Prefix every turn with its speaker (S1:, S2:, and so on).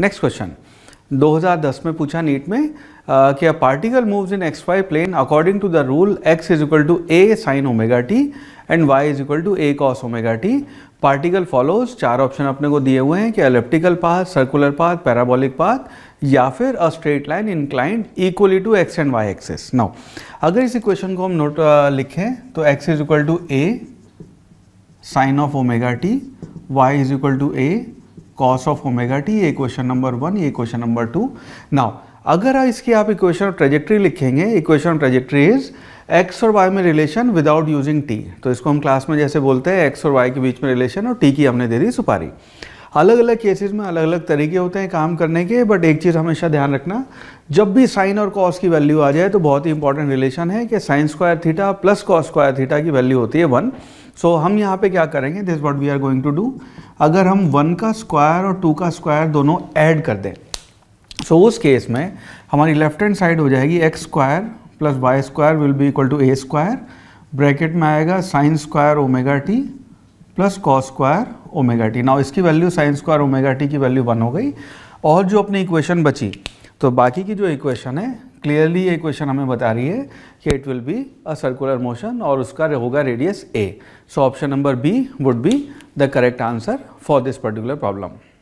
S1: next question 2010 में पूछा नीट में कि a particle moves in x y plane according to the rule x is equal to a sine omega t and y is equal to a cos omega t particle follows चार option अपने को दिए हुए हैं कि elliptical path circular path parabolic path या फिर a straight line inclined equally to x and y axes now अगर इस इक्वेशन को हम नोट लिखें तो x is equal to a sine of omega t y is equal to a cos of omega t ये question number one ये question number two now अगर इसकी आप इक्वेशन ऑफ ट्रेजेक्ट्री लिखेंगे equation of trajectory is x और y में relation without using t तो इसको हम क्लास में जैसे बोलते हैं एक्स और वाई के बीच में रिलेशन और टी की हमने दे दी सुपारी अलग अलग केसेस में अलग अलग तरीके होते हैं काम करने के बट एक चीज़ हमेशा ध्यान रखना जब भी साइन और कॉस की वैल्यू आ जाए तो बहुत ही इंपॉर्टेंट रिलेशन है कि sine square theta plus cos square theta की वैल्यू होती है वन सो so, हम यहाँ पे क्या करेंगे this what we are going to do अगर हम वन का स्क्वायर और टू का स्क्वायर दोनों ऐड कर दें सो so, उस केस में हमारी लेफ्ट हैंड साइड हो जाएगी x square plus y square will be equal to a square bracket में आएगा sine square omega t plus cos square omega t now इसकी value sine square omega t की value one हो गई और जो अपनी इक्वेशन बची तो बाकी की जो इक्वेशन है क्लियरली ये इक्वेशन हमें बता रही है कि it will be a circular motion और उसका होगा radius a so option number b would be the correct answer for this particular problem